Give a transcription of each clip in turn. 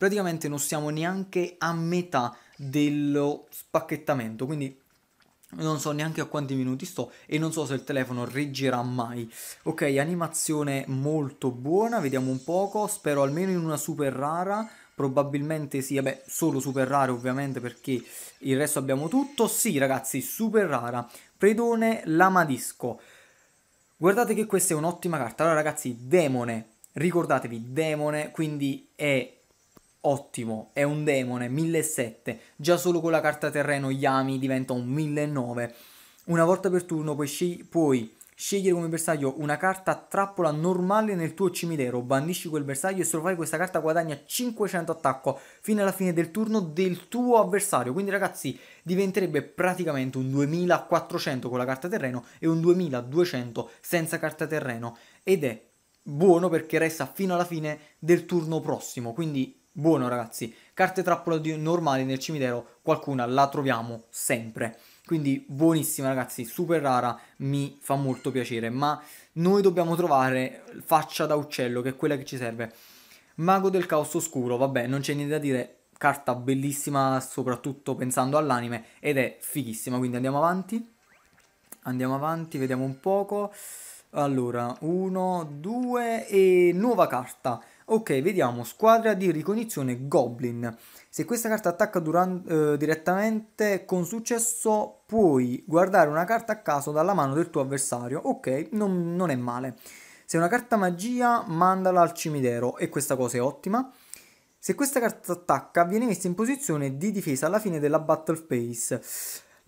praticamente non siamo neanche a metà dello spacchettamento, quindi non so neanche a quanti minuti sto e non so se il telefono reggerà mai. Ok, animazione molto buona, vediamo un poco, spero almeno in una super rara, probabilmente sì, vabbè, solo super rara ovviamente perché il resto abbiamo tutto. Sì ragazzi, super rara, Predone Lamadisco. Guardate che questa è un'ottima carta. Allora ragazzi, Demone, ricordatevi, Demone, quindi è Ottimo, è un demone, 1007. Già solo con la carta terreno Yami diventa un 1009. Una volta per turno puoi, scegli puoi scegliere come bersaglio una carta trappola normale nel tuo cimitero, bandisci quel bersaglio e se lo fai questa carta guadagna 500 attacco fino alla fine del turno del tuo avversario. Quindi ragazzi diventerebbe praticamente un 2400 con la carta terreno e un 2200 senza carta terreno ed è buono perché resta fino alla fine del turno prossimo, quindi Buono ragazzi, carte trappola di normali nel cimitero, qualcuna la troviamo sempre. Quindi buonissima ragazzi, super rara, mi fa molto piacere, ma noi dobbiamo trovare faccia da uccello, che è quella che ci serve. Mago del caos oscuro, vabbè, non c'è niente da dire, carta bellissima soprattutto pensando all'anime ed è fighissima, quindi andiamo avanti. Andiamo avanti, vediamo un poco. Allora, uno, due e nuova carta. Ok, vediamo, squadra di ricognizione Goblin. Se questa carta attacca durante, eh, direttamente con successo puoi guardare una carta a caso dalla mano del tuo avversario. Ok, non, non è male. Se è una carta magia mandala al cimitero e questa cosa è ottima. Se questa carta attacca viene messa in posizione di difesa alla fine della battle phase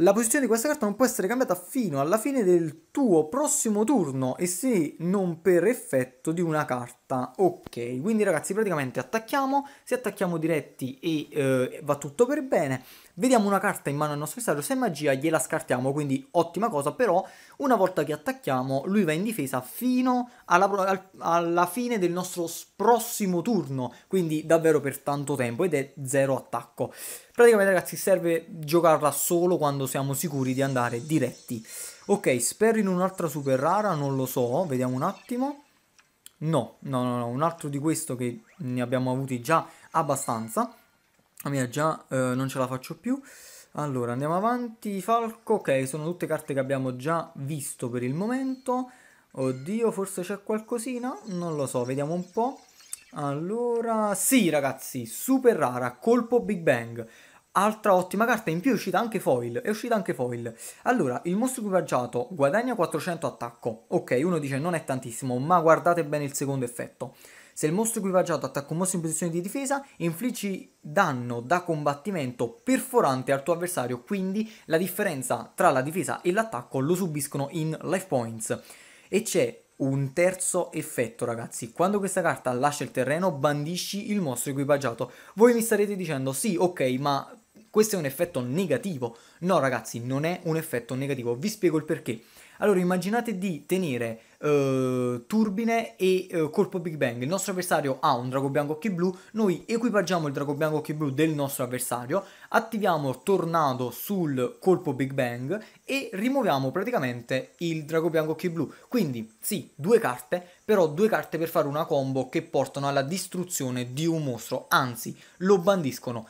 la posizione di questa carta non può essere cambiata fino alla fine del tuo prossimo turno e se non per effetto di una carta. Ok, quindi ragazzi praticamente attacchiamo, se attacchiamo diretti e eh, va tutto per bene, Vediamo una carta in mano al nostro avversario, se è magia gliela scartiamo, quindi ottima cosa, però una volta che attacchiamo lui va in difesa fino alla, alla fine del nostro prossimo turno, quindi davvero per tanto tempo ed è zero attacco. Praticamente ragazzi serve giocarla solo quando siamo sicuri di andare diretti. Ok, spero in un'altra super rara, non lo so, vediamo un attimo. No, no, no, no, un altro di questo che ne abbiamo avuti già abbastanza mia già eh, non ce la faccio più. Allora, andiamo avanti. Falco, ok, sono tutte carte che abbiamo già visto per il momento. Oddio, forse c'è qualcosina? Non lo so, vediamo un po'. Allora, sì ragazzi, super rara, colpo Big Bang. Altra ottima carta, in più è uscita anche foil, è uscita anche foil. Allora, il mostro equipaggiato guadagna 400 attacco. Ok, uno dice non è tantissimo, ma guardate bene il secondo effetto. Se il mostro equipaggiato attacca un mostro in posizione di difesa, infliggi danno da combattimento perforante al tuo avversario, quindi la differenza tra la difesa e l'attacco lo subiscono in life points. E c'è un terzo effetto, ragazzi. Quando questa carta lascia il terreno, bandisci il mostro equipaggiato. Voi mi starete dicendo, sì, ok, ma questo è un effetto negativo. No, ragazzi, non è un effetto negativo. Vi spiego il perché. Allora, immaginate di tenere eh, turbine e eh, colpo Big Bang. Il nostro avversario ha un drago bianco occhi blu, noi equipaggiamo il drago bianco occhi blu del nostro avversario, attiviamo tornado sul colpo Big Bang e rimuoviamo praticamente il drago bianco occhi blu. Quindi sì, due carte, però due carte per fare una combo che portano alla distruzione di un mostro, anzi lo bandiscono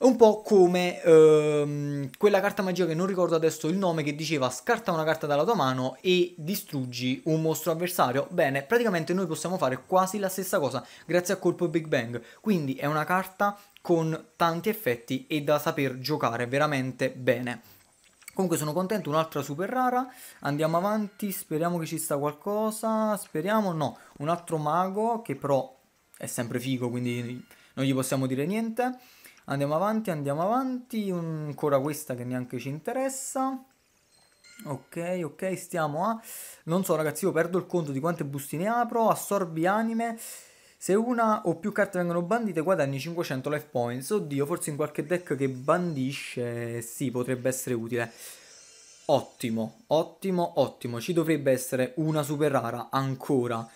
un po' come ehm, quella carta magica che non ricordo adesso il nome che diceva scarta una carta dalla tua mano e distruggi un mostro avversario. Bene, praticamente noi possiamo fare quasi la stessa cosa grazie a colpo Big Bang. Quindi è una carta con tanti effetti e da saper giocare veramente bene. Comunque sono contento, un'altra super rara. Andiamo avanti, speriamo che ci sta qualcosa. Speriamo no, un altro mago che però è sempre figo, quindi non gli possiamo dire niente. Andiamo avanti, andiamo avanti. Ancora questa che neanche ci interessa. Ok, ok, stiamo a... Non so ragazzi, io perdo il conto di quante bustine apro. Assorbi anime. Se una o più carte vengono bandite guadagni 500 life points. Oddio, forse in qualche deck che bandisce sì, potrebbe essere utile. Ottimo, ottimo, ottimo. Ci dovrebbe essere una super rara ancora.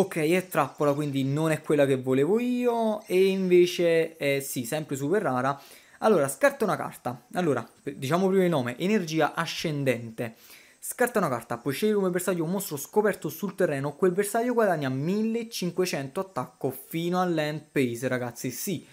Ok, è trappola, quindi non è quella che volevo io. E invece, eh, sì, sempre super rara. Allora, scarta una carta. Allora, eh, diciamo prima il nome, energia ascendente. Scarta una carta, puoi scegliere come bersaglio un mostro scoperto sul terreno, quel bersaglio guadagna 1500 attacco fino all'end pace, ragazzi, sì.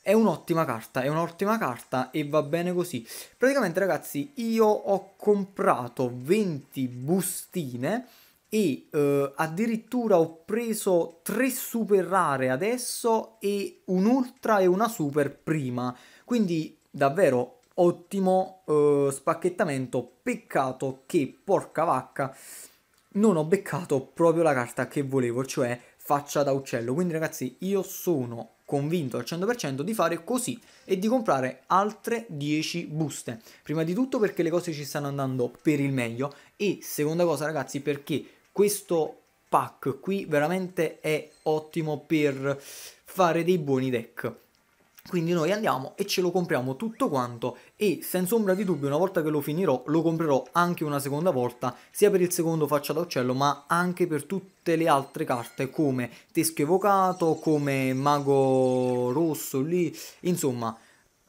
È un'ottima carta, è un'ottima carta e va bene così. Praticamente, ragazzi, io ho comprato 20 bustine e eh, addirittura ho preso tre super rare adesso e un'ultra e una super prima quindi davvero ottimo eh, spacchettamento peccato che porca vacca non ho beccato proprio la carta che volevo cioè faccia da uccello quindi ragazzi io sono convinto al 100% di fare così e di comprare altre 10 buste. Prima di tutto perché le cose ci stanno andando per il meglio e seconda cosa ragazzi perché questo pack qui veramente è ottimo per fare dei buoni deck. Quindi noi andiamo e ce lo compriamo tutto quanto e senza ombra di dubbio una volta che lo finirò lo comprerò anche una seconda volta sia per il secondo faccia da uccello ma anche per tutte le altre carte come teschio evocato, come mago rosso lì, insomma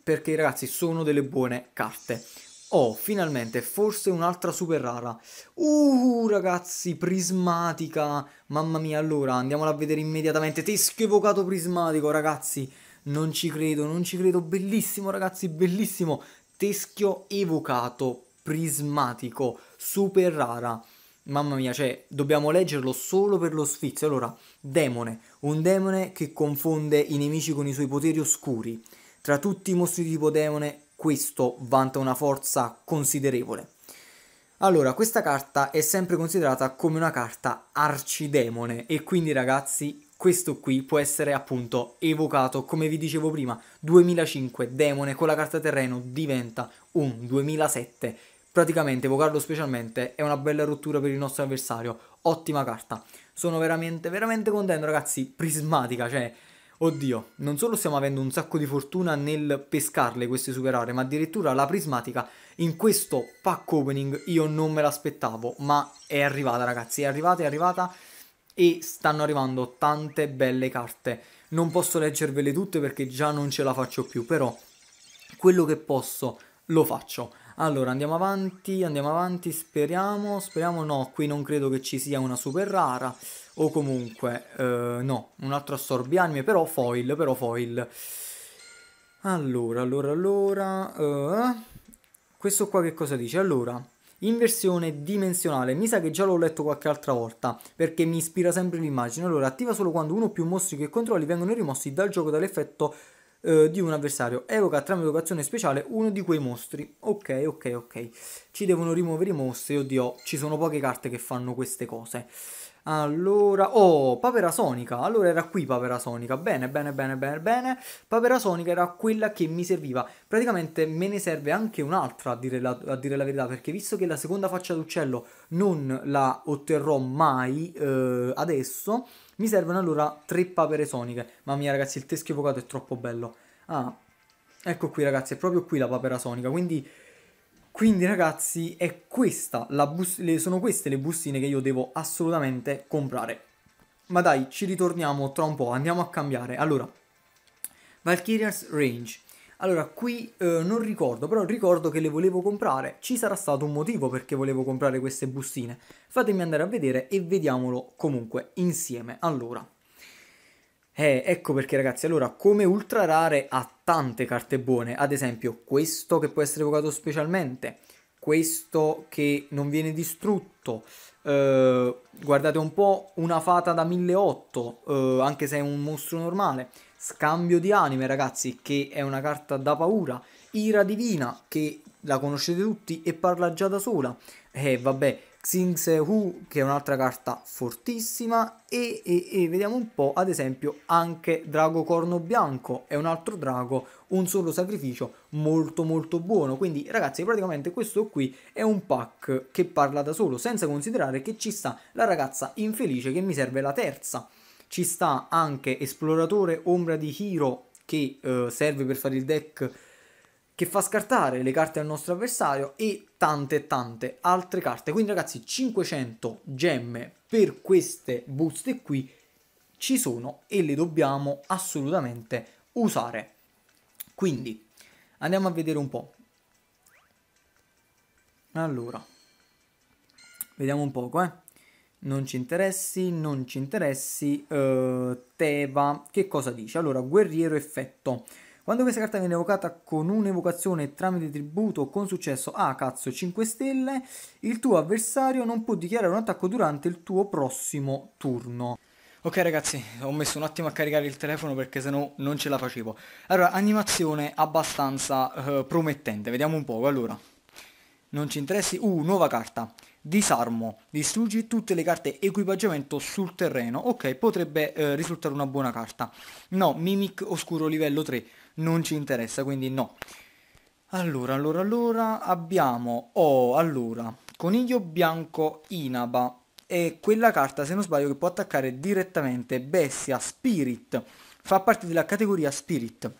perché ragazzi sono delle buone carte. Oh, finalmente, forse un'altra super rara. Uh, ragazzi, prismatica. Mamma mia, allora, andiamola a vedere immediatamente. Teschio evocato prismatico, ragazzi. Non ci credo, non ci credo. Bellissimo, ragazzi, bellissimo. Teschio evocato prismatico, super rara. Mamma mia, cioè, dobbiamo leggerlo solo per lo sfizio. Allora, demone. Un demone che confonde i nemici con i suoi poteri oscuri. Tra tutti i mostri di tipo demone, questo vanta una forza considerevole. Allora, questa carta è sempre considerata come una carta arcidemone e quindi ragazzi questo qui può essere appunto evocato, come vi dicevo prima, 2005 demone con la carta terreno diventa un 2007. Praticamente evocarlo specialmente è una bella rottura per il nostro avversario, ottima carta. Sono veramente veramente contento ragazzi, prismatica, cioè Oddio, non solo stiamo avendo un sacco di fortuna nel pescarle queste super rare, ma addirittura la prismatica in questo pack opening io non me l'aspettavo, ma è arrivata ragazzi, è arrivata, è arrivata e stanno arrivando tante belle carte. Non posso leggervele tutte perché già non ce la faccio più, però quello che posso lo faccio. Allora, andiamo avanti, andiamo avanti, speriamo, speriamo no, qui non credo che ci sia una super rara, o comunque, eh, no, un altro assorbianime, però foil, però foil. Allora, allora, allora, eh, questo qua che cosa dice? Allora, Inversione dimensionale, mi sa che già l'ho letto qualche altra volta perché mi ispira sempre l'immagine. Allora, attiva solo quando uno o più mostri che controlli vengono rimossi dal gioco dall'effetto eh, di un avversario. Evoca tramite vocazione speciale uno di quei mostri. Ok, ok, ok. Ci devono rimuovere i mostri. Oddio, ci sono poche carte che fanno queste cose. Allora, oh, Papera Sonica. Allora era qui Papera Sonica. Bene, bene, bene, bene, bene. Papera Sonica era quella che mi serviva. Praticamente me ne serve anche un'altra, a dire, la, a dire la verità, perché visto che la seconda faccia d'uccello non la otterrò mai eh, adesso mi servono allora tre papere soniche. Mamma mia ragazzi, il teschio evocato è troppo bello. Ah, ecco qui ragazzi, è proprio qui la papera sonica, quindi... Quindi ragazzi è questa la le, sono queste le bustine che io devo assolutamente comprare. Ma dai, ci ritorniamo tra un po', andiamo a cambiare. Allora, Valkyria's Range, allora, qui eh, non ricordo, però ricordo che le volevo comprare. Ci sarà stato un motivo perché volevo comprare queste bustine. Fatemi andare a vedere e vediamolo comunque insieme. Allora, eh, ecco perché ragazzi, allora come ultra rare ha tante carte buone, ad esempio questo che può essere evocato specialmente, questo che non viene distrutto, eh, guardate un po' una fata da 1008, eh, anche se è un mostro normale, Scambio di anime, ragazzi, che è una carta da paura. Ira divina, che la conoscete tutti e parla già da sola. E eh, vabbè, Xing Se Hu, che è un'altra carta fortissima. E, e, e, vediamo un po', ad esempio, anche Drago Corno Bianco è un altro drago, un solo sacrificio molto molto buono. Quindi, ragazzi, praticamente questo qui è un pack che parla da solo, senza considerare che ci sta la ragazza infelice che mi serve la terza ci sta anche esploratore ombra di Hiro che eh, serve per fare il deck che fa scartare le carte al nostro avversario e tante tante altre carte. Quindi ragazzi 500 gemme per queste buste qui ci sono e le dobbiamo assolutamente usare. Quindi andiamo a vedere un po'. Allora, vediamo un poco eh non ci interessi, non ci interessi, eh, Teva, che cosa dice? Allora, guerriero effetto. Quando questa carta viene evocata con un'evocazione tramite tributo con successo a ah, cazzo 5 stelle, il tuo avversario non può dichiarare un attacco durante il tuo prossimo turno. Ok ragazzi, ho messo un attimo a caricare il telefono perché sennò non ce la facevo. Allora, animazione abbastanza eh, promettente, vediamo un po'. Allora, non ci interessi? Uh, nuova carta disarmo, distruggi tutte le carte equipaggiamento sul terreno, ok potrebbe eh, risultare una buona carta, no mimic oscuro livello 3 non ci interessa quindi no, allora allora allora abbiamo, oh allora, coniglio bianco inaba, è quella carta se non sbaglio che può attaccare direttamente bestia spirit, fa parte della categoria spirit,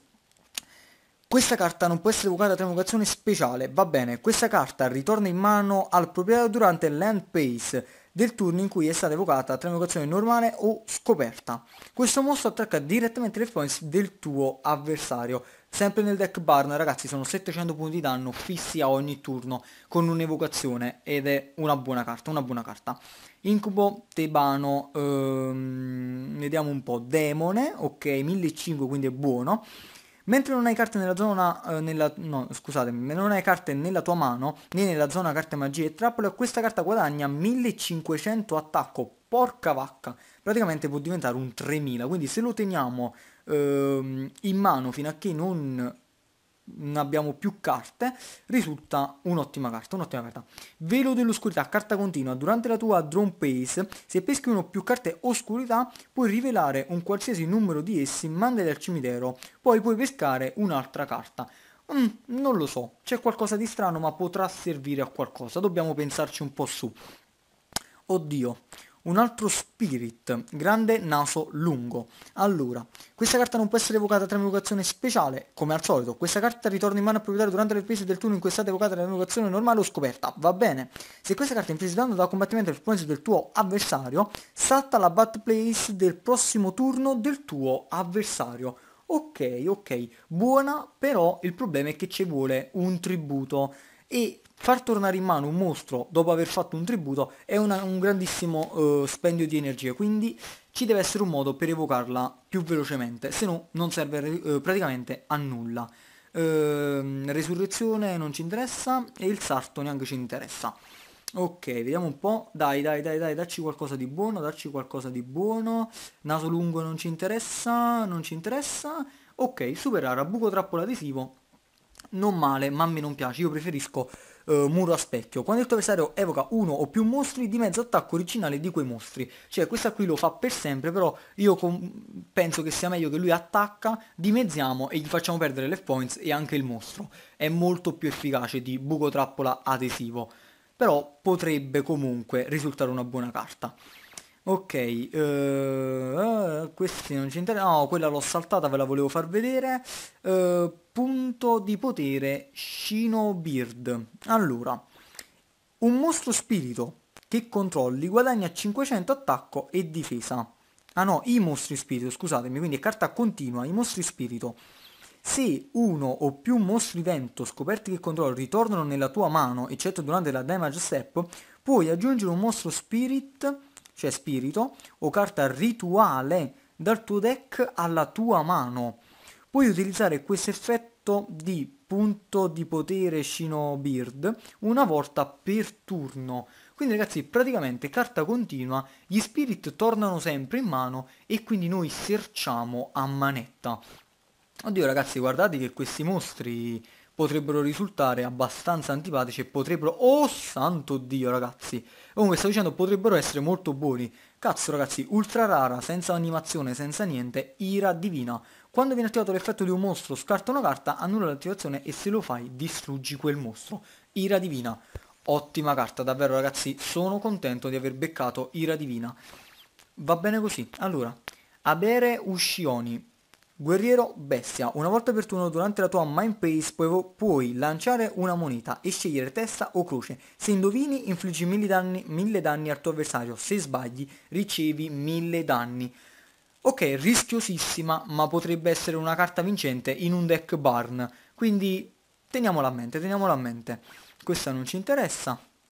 questa carta non può essere evocata tra un'evocazione speciale, va bene, questa carta ritorna in mano al proprietario durante l'end pace del turno in cui è stata evocata tra un'evocazione normale o scoperta. Questo mostro attacca direttamente le points del tuo avversario. Sempre nel deck Barn ragazzi sono 700 punti di danno fissi a ogni turno con un'evocazione ed è una buona carta, una buona carta. Incubo, Tebano, ehm, vediamo un po', Demone, ok 1500 quindi è buono. Mentre non hai carte nella zona, eh, nella, no, scusatemi, non hai carte nella tua mano, né nella zona carte magie e trappole, questa carta guadagna 1500 attacco, porca vacca, praticamente può diventare un 3000, quindi se lo teniamo ehm, in mano fino a che non abbiamo più carte, risulta un'ottima carta, un'ottima carta. Velo dell'oscurità, carta continua, durante la tua drone pace, se peschi uno più carte oscurità, puoi rivelare un qualsiasi numero di essi, mandali al cimitero, poi puoi pescare un'altra carta. Mm, non lo so, c'è qualcosa di strano ma potrà servire a qualcosa, dobbiamo pensarci un po' su. Oddio, un altro Spirit, grande naso lungo. Allora, questa carta non può essere evocata tramite invocazione speciale, come al solito. Questa carta ritorna in mano al proprietario durante le riprese del turno in cui è stata evocata da evocazione normale o scoperta. Va bene. Se questa carta è in da combattimento del proposito del tuo avversario, salta la bat place del prossimo turno del tuo avversario. Ok, ok, buona, però il problema è che ci vuole un tributo e Far tornare in mano un mostro dopo aver fatto un tributo è una, un grandissimo eh, spendio di energia, quindi ci deve essere un modo per evocarla più velocemente, se no non serve eh, praticamente a nulla. Eh, resurrezione non ci interessa e il sarto neanche ci interessa. Ok, vediamo un po'. Dai, dai, dai, dai, dacci qualcosa di buono, dacci qualcosa di buono. Naso lungo non ci interessa, non ci interessa. Ok, superare a buco trappola adesivo. Non male, ma a me non piace. Io preferisco eh, muro a specchio. Quando il tuo avversario evoca uno o più mostri, di mezzo attacco originale di quei mostri. Cioè questa qui lo fa per sempre, però io penso che sia meglio che lui attacca, dimezziamo e gli facciamo perdere le points e anche il mostro. È molto più efficace di buco trappola adesivo. Però potrebbe comunque risultare una buona carta. Ok, uh, questi non ci interessano, no, quella l'ho saltata, ve la volevo far vedere. Uh, punto di potere Shino Beard. Allora, un mostro spirito che controlli guadagna 500 attacco e difesa. Ah no, i mostri spirito, scusatemi, quindi è carta continua, i mostri spirito. Se uno o più mostri vento scoperti che controlli ritornano nella tua mano, eccetto durante la damage step, puoi aggiungere un mostro spirit cioè spirito, o carta rituale dal tuo deck alla tua mano. Puoi utilizzare questo effetto di punto di potere Shino Beard una volta per turno. Quindi ragazzi, praticamente carta continua, gli spirit tornano sempre in mano e quindi noi serciamo a manetta. Oddio ragazzi, guardate che questi mostri potrebbero risultare abbastanza antipatici e potrebbero... Oh santo Dio ragazzi! Comunque sto dicendo potrebbero essere molto buoni. Cazzo ragazzi, ultra rara, senza animazione, senza niente, ira divina. Quando viene attivato l'effetto di un mostro, scarta una carta, annulla l'attivazione e se lo fai distruggi quel mostro. Ira divina. Ottima carta, davvero ragazzi, sono contento di aver beccato Ira Divina. Va bene così. Allora, Abere Uscioni, Guerriero Bestia, una volta per turno durante la tua Mind Pace puoi, puoi, lanciare una moneta e scegliere testa o croce. Se indovini infliggi 1000 danni, mille danni al tuo avversario, se sbagli ricevi mille danni. Ok, rischiosissima, ma potrebbe essere una carta vincente in un deck barn, quindi teniamola a mente, teniamola a mente. Questa non ci interessa.